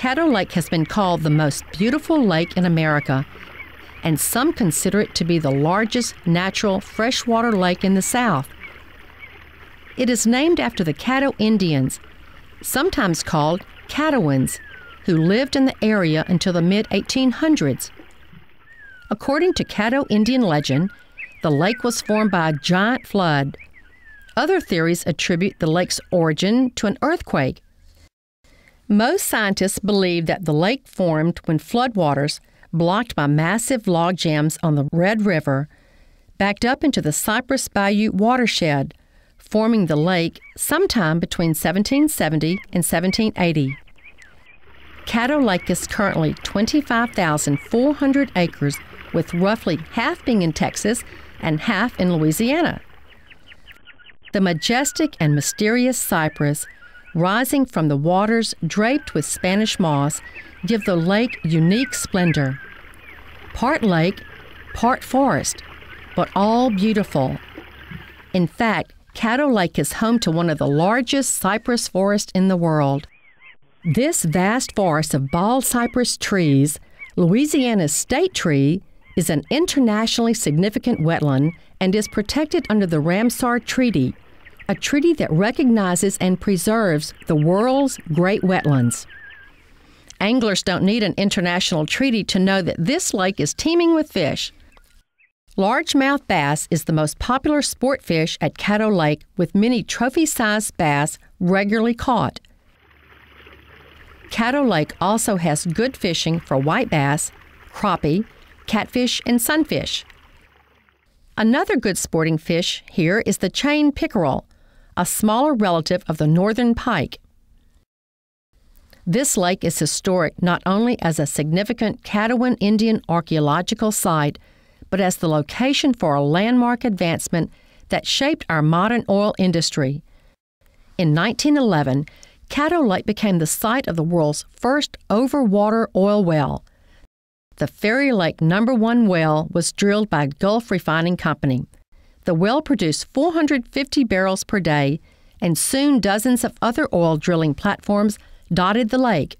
Caddo Lake has been called the most beautiful lake in America, and some consider it to be the largest natural freshwater lake in the South. It is named after the Caddo Indians, sometimes called Caddoans, who lived in the area until the mid 1800s. According to Caddo Indian legend, the lake was formed by a giant flood. Other theories attribute the lake's origin to an earthquake most scientists believe that the lake formed when floodwaters, blocked by massive log jams on the Red River, backed up into the Cypress Bayou watershed, forming the lake sometime between 1770 and 1780. Caddo Lake is currently 25,400 acres, with roughly half being in Texas and half in Louisiana. The majestic and mysterious cypress rising from the waters draped with Spanish moss, give the lake unique splendor. Part lake, part forest, but all beautiful. In fact, Caddo Lake is home to one of the largest cypress forests in the world. This vast forest of bald cypress trees, Louisiana's state tree, is an internationally significant wetland and is protected under the Ramsar Treaty, a treaty that recognizes and preserves the world's great wetlands. Anglers don't need an international treaty to know that this lake is teeming with fish. Largemouth bass is the most popular sport fish at Caddo Lake, with many trophy sized bass regularly caught. Caddo Lake also has good fishing for white bass, crappie, catfish, and sunfish. Another good sporting fish here is the chain pickerel, a smaller relative of the northern pike. This lake is historic not only as a significant Caddoan Indian archaeological site, but as the location for a landmark advancement that shaped our modern oil industry. In 1911, Caddo Lake became the site of the world's first overwater oil well. The Ferry Lake Number no. 1 well was drilled by Gulf Refining Company. The well produced 450 barrels per day, and soon dozens of other oil drilling platforms dotted the lake